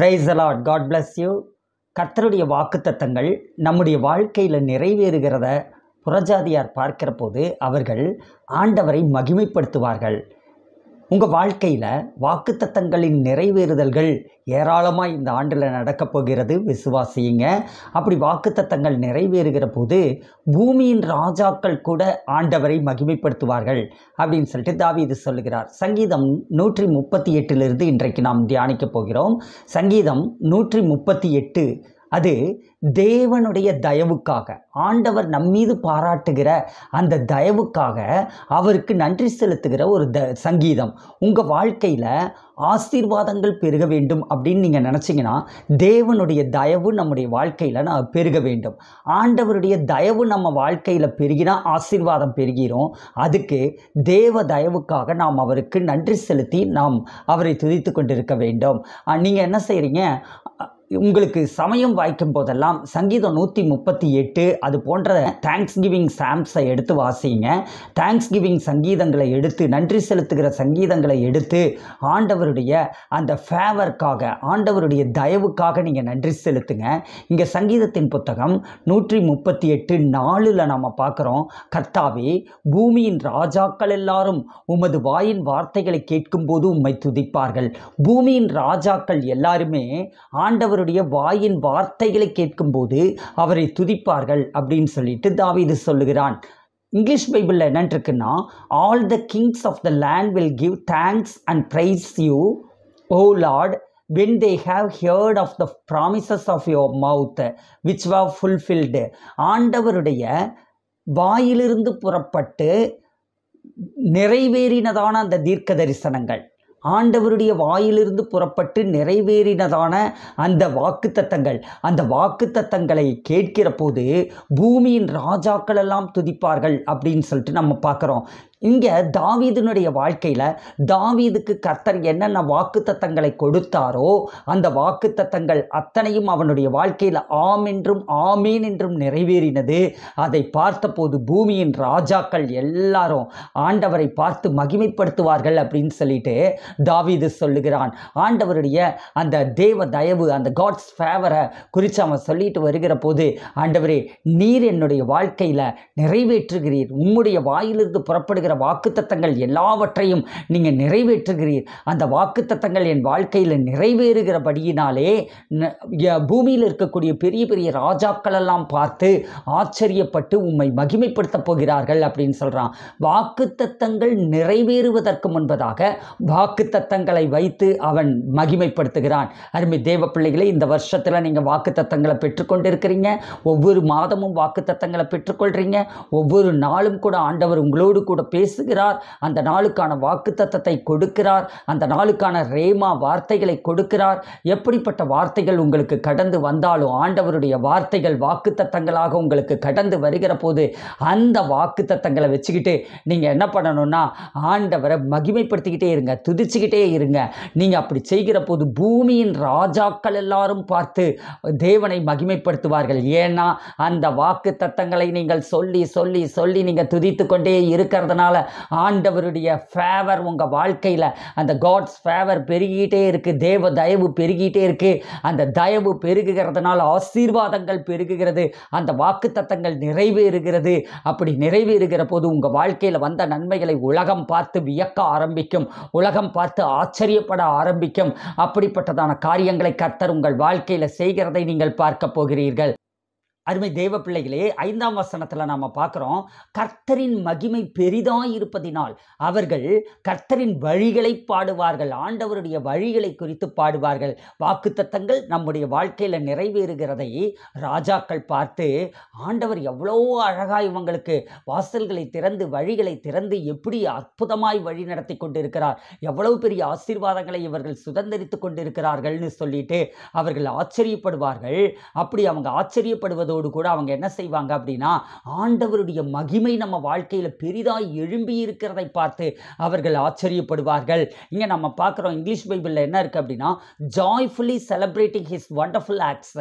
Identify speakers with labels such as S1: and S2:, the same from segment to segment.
S1: price அலாட் God bless you கர்த்தருடைய வாக்குத்தத்தங்கள் நம்முடைய வாழ்க்கையில் நிறைவேறுகிறத புறஜாதியார் பார்க்கிற போது அவர்கள் ஆண்டவரை மகிமைப்படுத்துவார்கள் உங்கள் வாழ்க்கையில் வாக்குத்தத்தங்களின் நிறைவேறுதல்கள் ஏராளமாக இந்த ஆண்டில் நடக்கப் போகிறது விசுவாசியுங்க அப்படி வாக்குத்தத்தங்கள் நிறைவேறுகிற போது பூமியின் ராஜாக்கள் கூட ஆண்டவரை மகிமைப்படுத்துவார்கள் அப்படின்னு சொல்லிட்டு தாவி இது சொல்லுகிறார் சங்கீதம் நூற்றி முப்பத்தி எட்டிலிருந்து இன்றைக்கு நாம் தியானிக்க போகிறோம் சங்கீதம் நூற்றி முப்பத்தி எட்டு அது தேவனுடைய தயவுக்காக ஆண்டவர் நம்மீது பாராட்டுகிற அந்த தயவுக்காக அவருக்கு நன்றி செலுத்துகிற ஒரு த சங்கீதம் உங்கள் வாழ்க்கையில் ஆசீர்வாதங்கள் பெருக வேண்டும் அப்படின்னு நீங்கள் நினச்சிங்கன்னா தேவனுடைய தயவு நம்முடைய வாழ்க்கையில் நான் பெருக வேண்டும் ஆண்டவருடைய தயவு நம்ம வாழ்க்கையில் பெருகினா ஆசீர்வாதம் பெருகிறோம் அதுக்கு தேவ தயவுக்காக நாம் அவருக்கு நன்றி செலுத்தி நாம் அவரை துதித்து கொண்டிருக்க வேண்டும் நீங்கள் என்ன செய்கிறீங்க உங்களுக்கு சமயம் வாய்க்கும் போதெல்லாம் சங்கீதம் நூற்றி முப்பத்தி எட்டு அது போன்ற தேங்க்ஸ் கிவிங் சாம்ஸை எடுத்து வாசிங்க தேங்க்ஸ் கிவிங் சங்கீதங்களை எடுத்து நன்றி செலுத்துகிற சங்கீதங்களை எடுத்து ஆண்டவருடைய அந்த ஃபேவர்க்காக ஆண்டவருடைய தயவுக்காக நீங்கள் நன்றி செலுத்துங்க இங்கே சங்கீதத்தின் புத்தகம் நூற்றி முப்பத்தி எட்டு நாலில் நாம் பார்க்குறோம் கர்த்தாவே பூமியின் ராஜாக்கள் எல்லாரும் உமது வாயின் வார்த்தைகளை கேட்கும்போது உம்மை துதிப்பார்கள் பூமியின் ராஜாக்கள் எல்லாருமே ஆண்டவர் அவருடைய வாயின் வார்த்தைகளை கேட்கும்போது அவரை துதிப்பார்கள் அப்படின்னு சொல்லிட்டு தாவீது சொல்லுகிறான் இங்கிலீஷ் பைபிளில் என்னன்ட்ருக்குன்னா இருக்குன்னா all the kings of the land will give thanks and praise you O Lord when they have heard of the promises of your mouth which was fulfilled ஆண்டவருடைய வாயிலிருந்து புறப்பட்டு நிறைவேறினதான அந்த தீர்க்க தரிசனங்கள் ஆண்டவருடைய வாயிலிருந்து புறப்பட்டு நிறைவேறினதான அந்த வாக்குத்தத்தங்கள் அந்த வாக்குத்தத்தங்களை கேட்கிற போது பூமியின் ராஜாக்கள் எல்லாம் துதிப்பார்கள் அப்படின்னு சொல்லிட்டு நம்ம பார்க்குறோம் இங்கே தாவீதுனுடைய வாழ்க்கையில் தாவீதுக்கு கர்த்தர் என்னென்ன வாக்குத்தத்தங்களை கொடுத்தாரோ அந்த வாக்குத்தத்தங்கள் அத்தனையும் அவனுடைய வாழ்க்கையில் ஆம் என்றும் ஆமீன் என்றும் நிறைவேறினது அதை பார்த்தபோது பூமியின் ராஜாக்கள் எல்லாரும் ஆண்டவரை பார்த்து மகிமைப்படுத்துவார்கள் அப்படின்னு சொல்லிட்டு தாவீது சொல்லுகிறான் ஆண்டவருடைய அந்த தேவ தயவு அந்த காட்ஸ் ஃபேவரை குறித்து அவன் சொல்லிட்டு வருகிற போது ஆண்டவரே நீர் என்னுடைய வாழ்க்கையில் நிறைவேற்றுகிறீர் உம்முடைய வாயிலிருந்து புறப்படுகிற இருக்கிற வாக்குத்தத்தங்கள் எல்லாவற்றையும் நீங்கள் நிறைவேற்றுகிறீர் அந்த வாக்குத்தத்தங்கள் என் வாழ்க்கையில் நிறைவேறுகிறபடியினாலே பூமியில் இருக்கக்கூடிய பெரிய பெரிய ராஜாக்கள் எல்லாம் பார்த்து ஆச்சரியப்பட்டு உம்மை மகிமைப்படுத்தப் போகிறார்கள் அப்படின்னு சொல்கிறான் வாக்குத்தத்தங்கள் நிறைவேறுவதற்கு முன்பதாக வாக்குத்தத்தங்களை வைத்து அவன் மகிமைப்படுத்துகிறான் அருமை தேவ பிள்ளைகளை இந்த வருஷத்தில் நீங்கள் வாக்குத்தத்தங்களை பெற்றுக்கொண்டிருக்கிறீங்க ஒவ்வொரு மாதமும் வாக்குத்தத்தங்களை பெற்றுக்கொள்கிறீங்க ஒவ்வொரு நாளும் கூட ஆண்டவர் உங்களோடு கூட பே பேசுகிறார் அந்த நாளுக்கான வாக்குத்தத்தத்தை கொடுக்கிறார் அந்த நாளுக்கான ரேமா வார்த்தைகளை கொடுக்கிறார் எப்படிப்பட்ட வார்த்தைகள் உங்களுக்கு கடந்து வந்தாலும் ஆண்டவருடைய வார்த்தைகள் வாக்குத்தத்தங்களாக உங்களுக்கு கடந்து வருகிற போது அந்த வாக்குத்தத்தங்களை வச்சுக்கிட்டு நீங்கள் என்ன பண்ணணும்னா ஆண்டவரை மகிமைப்படுத்திக்கிட்டே இருங்க துதிச்சுக்கிட்டே இருங்க நீங்கள் அப்படி செய்கிற போது பூமியின் ராஜாக்கள் எல்லாரும் பார்த்து தேவனை மகிமைப்படுத்துவார்கள் ஏன்னா அந்த வாக்கு தத்தங்களை நீங்கள் சொல்லி சொல்லி சொல்லி நீங்கள் துதித்து கொண்டே இருக்கிறதுனால அதனால் ஆண்டவருடைய ஃபேவர் உங்கள் வாழ்க்கையில் அந்த காட்ஸ் ஃபேவர் பெருகிட்டே இருக்குது தேவ தயவு பெருகிட்டே இருக்குது அந்த தயவு பெருகுகிறதுனால ஆசீர்வாதங்கள் பெருகுகிறது அந்த வாக்குத்தத்தங்கள் நிறைவேறுகிறது அப்படி நிறைவேறுகிற போது உங்கள் வாழ்க்கையில் வந்த நன்மைகளை உலகம் பார்த்து வியக்க ஆரம்பிக்கும் உலகம் பார்த்து ஆச்சரியப்பட ஆரம்பிக்கும் அப்படிப்பட்டதான காரியங்களை கர்த்தர் உங்கள் வாழ்க்கையில் செய்கிறதை நீங்கள் பார்க்க போகிறீர்கள் அருமை தெய்வ பிள்ளைகளே ஐந்தாம் வசனத்தில் நாம் பார்க்குறோம் கர்த்தரின் மகிமை பெரிதாக இருப்பதினால் அவர்கள் கர்த்தரின் வழிகளை பாடுவார்கள் ஆண்டவருடைய வழிகளை குறித்து பாடுவார்கள் வாக்குத்தத்தங்கள் நம்முடைய வாழ்க்கையில் நிறைவேறுகிறதை ராஜாக்கள் பார்த்து ஆண்டவர் எவ்வளோ அழகாக இவங்களுக்கு வாசல்களை திறந்து வழிகளை திறந்து எப்படி அற்புதமாய் வழி நடத்தி கொண்டிருக்கிறார் எவ்வளவு பெரிய ஆசீர்வாதங்களை இவர்கள் சுதந்திரித்து கொண்டிருக்கிறார்கள்னு சொல்லிட்டு அவர்கள் ஆச்சரியப்படுவார்கள் அப்படி அவங்க ஆச்சரியப்படுவதோடு அதோடு கூட அவங்க என்ன செய்வாங்க அப்படின்னா ஆண்டவருடைய மகிமை நம்ம வாழ்க்கையில் பெரிதாக எழும்பி இருக்கிறதை பார்த்து அவர்கள் ஆச்சரியப்படுவார்கள் இங்கே நம்ம பார்க்குறோம் இங்கிலீஷ் பைபிளில் என்ன இருக்குது அப்படின்னா joyfully celebrating his wonderful acts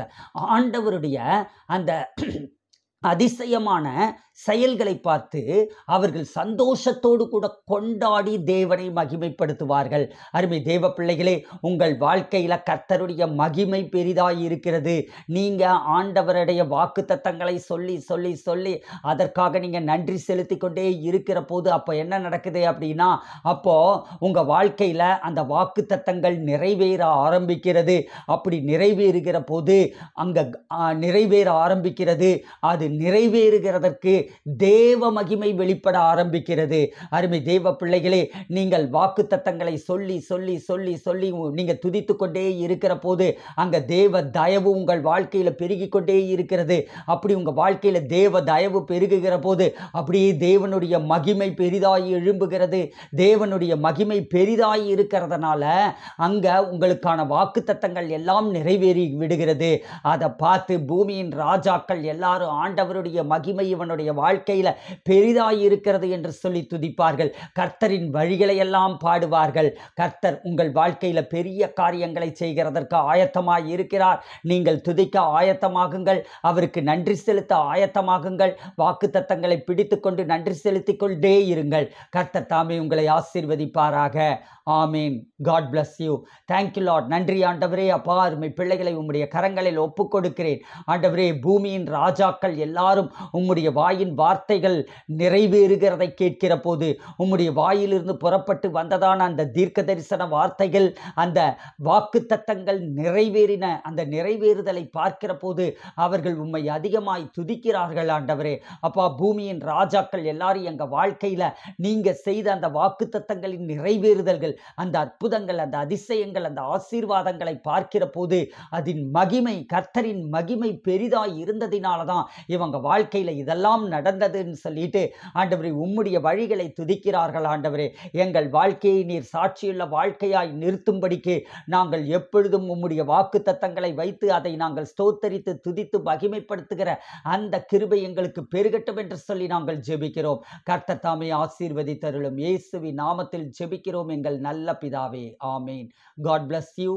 S1: ஆண்டவருடைய அந்த அதிசயமான செயல்களை பார்த்து அவர்கள் சந்தோஷத்தோடு கூட கொண்டாடி தேவனை மகிமைப்படுத்துவார்கள் அருமை தேவ பிள்ளைகளே உங்கள் வாழ்க்கையில் கர்த்தருடைய மகிமை பெரிதாய் இருக்கிறது நீங்கள் ஆண்டவருடைய வாக்கு தத்தங்களை சொல்லி சொல்லி சொல்லி அதற்காக நீங்கள் நன்றி செலுத்தி கொண்டே இருக்கிற போது அப்போ என்ன நடக்குது அப்படின்னா அப்போது உங்கள் வாழ்க்கையில் அந்த வாக்கு தத்தங்கள் நிறைவேற ஆரம்பிக்கிறது அப்படி நிறைவேறுகிற போது அங்கே நிறைவேற ஆரம்பிக்கிறது அது நிறைவேறுகிறதற்கு தேவ மகிமை வெளிப்பட ஆரம்பிக்கிறது அருமை தேவ பிள்ளைகளே நீங்கள் வாக்கு தத்தங்களை சொல்லி சொல்லி சொல்லி சொல்லி நீங்கள் துதித்து கொண்டே இருக்கிற போது அங்கே தேவ தயவு உங்கள் வாழ்க்கையில் பெருகி கொண்டே இருக்கிறது அப்படி உங்கள் வாழ்க்கையில் தேவ தயவு பெருகுகிற போது அப்படியே தேவனுடைய மகிமை பெரிதாய் எழும்புகிறது தேவனுடைய மகிமை பெரிதாய் இருக்கிறதுனால அங்கே உங்களுக்கான வாக்கு தத்தங்கள் எல்லாம் நிறைவேறி விடுகிறது அதை பார்த்து பூமியின் ராஜாக்கள் எல்லாரும் ஆண்டவருடைய மகிமை இவனுடைய வாழ்க்கையில் பெரிதாய் இருக்கிறது என்று சொல்லி துதிப்பார்கள் கர்த்தரின் வழிகளை எல்லாம் பாடுவார்கள் கர்த்தர் உங்கள் வாழ்க்கையில் பெரிய காரியங்களை செய்கிறதற்கு ஆயத்தமாக இருக்கிறார் நீங்கள் துதிக்க ஆயத்தமாகுங்கள் அவருக்கு நன்றி செலுத்த ஆயத்தமாகுங்கள் வாக்கு தத்தங்களை பிடித்து கொண்டு நன்றி செலுத்தி கொண்டே இருங்கள் கர்த்தர் தாமே உங்களை ஆசீர்வதிப்பாராக ஆமீன் God bless you thank you Lord நன்றி ஆண்டவரே அப்பா அருமை பிள்ளைகளை உம்முடைய கரங்களில் ஒப்புக் கொடுக்கிறேன் ஆண்டவரே பூமியின் ராஜாக்கள் எல்லாரும் உம்முடைய வாயின் ஆண்டவரின் வார்த்தைகள் நிறைவேறுகிறதை கேட்கிற போது உம்முடைய வாயிலிருந்து புறப்பட்டு வந்ததான அந்த தீர்க்க தரிசன வார்த்தைகள் அந்த வாக்கு தத்தங்கள் நிறைவேறின அந்த நிறைவேறுதலை பார்க்கிற போது அவர்கள் உண்மை அதிகமாய் துதிக்கிறார்கள் ஆண்டவரே அப்பா பூமியின் ராஜாக்கள் எல்லாரும் எங்கள் வாழ்க்கையில் நீங்கள் செய்த அந்த வாக்கு தத்தங்களின் நிறைவேறுதல்கள் அந்த அற்புதங்கள் அந்த அதிசயங்கள் அந்த ஆசீர்வாதங்களை பார்க்கிற போது அதன் மகிமை கர்த்தரின் மகிமை பெரிதாய் இருந்ததினால தான் இவங்க வாழ்க்கையில் இதெல்லாம் நடந்ததுன்னு சொல்லிட்டு ஆண்டவரே உம்முடைய வழிகளை துதிக்கிறார்கள் ஆண்டவரே எங்கள் வாழ்க்கையை நீர் சாட்சியுள்ள வாழ்க்கையாய் நிறுத்தும்படிக்கு நாங்கள் எப்பொழுதும் உம்முடைய வாக்கு தத்தங்களை வைத்து அதை நாங்கள் ஸ்தோத்தரித்து துதித்து மகிமைப்படுத்துகிற அந்த கிருபை எங்களுக்கு பெருகட்டும் என்று சொல்லி நாங்கள் ஜெபிக்கிறோம் கர்த்தத்தாமே ஆசீர்வதித்தருளும் இயேசுவி நாமத்தில் ஜெபிக்கிறோம் எங்கள் நல்ல பிதாவே ஆமேன் காட் பிளஸ் யூ